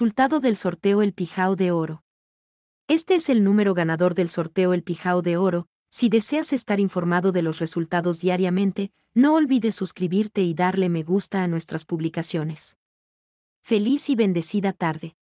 Resultado del sorteo El Pijao de Oro. Este es el número ganador del sorteo El Pijao de Oro. Si deseas estar informado de los resultados diariamente, no olvides suscribirte y darle me gusta a nuestras publicaciones. Feliz y bendecida tarde.